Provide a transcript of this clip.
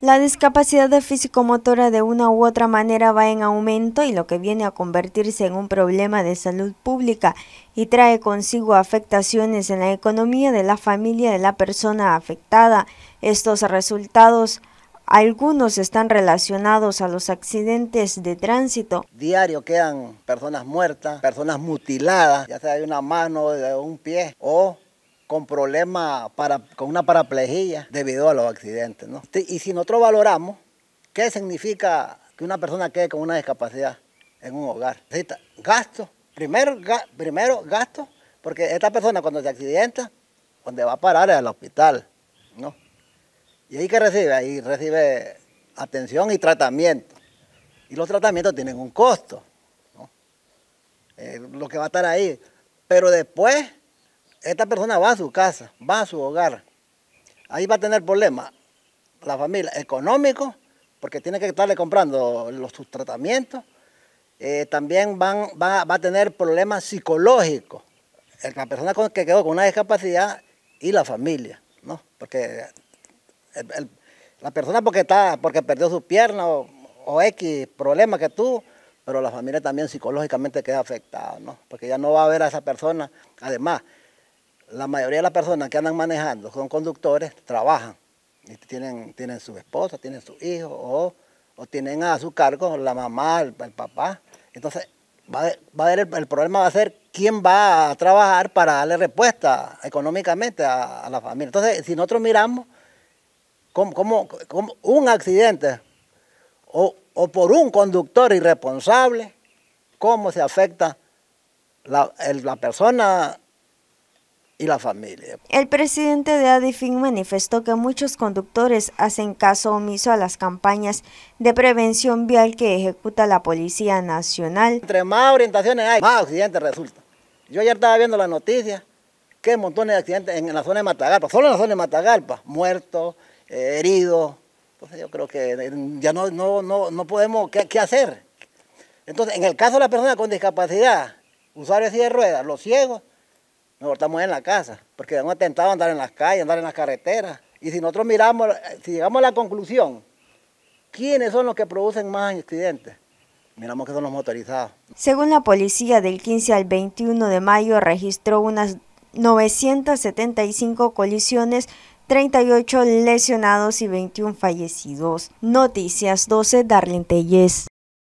La discapacidad físico-motora de una u otra manera va en aumento y lo que viene a convertirse en un problema de salud pública y trae consigo afectaciones en la economía de la familia de la persona afectada. Estos resultados, algunos están relacionados a los accidentes de tránsito. Diario quedan personas muertas, personas mutiladas, ya sea de una mano, de un pie o con problemas, para, con una paraplejía debido a los accidentes. ¿no? Y si nosotros valoramos qué significa que una persona quede con una discapacidad en un hogar, necesita gasto, primero, primero gasto, porque esta persona cuando se accidenta, donde va a parar es al hospital, ¿no? Y ahí que recibe, ahí recibe atención y tratamiento. Y los tratamientos tienen un costo, ¿no? Eh, lo que va a estar ahí. Pero después esta persona va a su casa, va a su hogar. Ahí va a tener problemas la familia económico, porque tiene que estarle comprando los, sus tratamientos. Eh, también va, a tener problemas psicológicos. La persona que quedó con una discapacidad y la familia, ¿no? Porque la persona porque, está, porque perdió su pierna o, o X problema que tuvo, pero la familia también psicológicamente queda afectada, ¿no? Porque ya no va a ver a esa persona. Además, la mayoría de las personas que andan manejando son conductores, trabajan, tienen, tienen su esposa, tienen su hijo, o, tienen a su cargo la mamá, el, papá. Entonces, va el, problema va a ser quién va a trabajar para darle respuesta económicamente a, la familia. Entonces, si nosotros miramos como, un accidente o, por un conductor irresponsable, cómo se afecta la, la persona y la familia. El presidente de Adifin manifestó que muchos conductores hacen caso omiso a las campañas de prevención vial que ejecuta la Policía Nacional. Entre más orientaciones hay, más accidentes resulta. Yo ayer estaba viendo la noticia que montones de accidentes en la zona de Matagalpa, solo en la zona de Matagalpa, muertos, eh, heridos. Entonces yo creo que eh, ya no, no, podemos, ¿qué, hacer? Entonces, en el caso de la persona con discapacidad, usuarios de ruedas, los ciegos, nos estamos en la casa, porque hemos atentado andar en las calles, andar en las carreteras. Y si nosotros miramos, si llegamos a la conclusión, ¿quiénes son los que producen más accidentes? Miramos que son los motorizados. Según la policía, del 15 al 21 de mayo registró unas 975 colisiones 38 lesionados y 21 fallecidos. Noticias 12, Darlene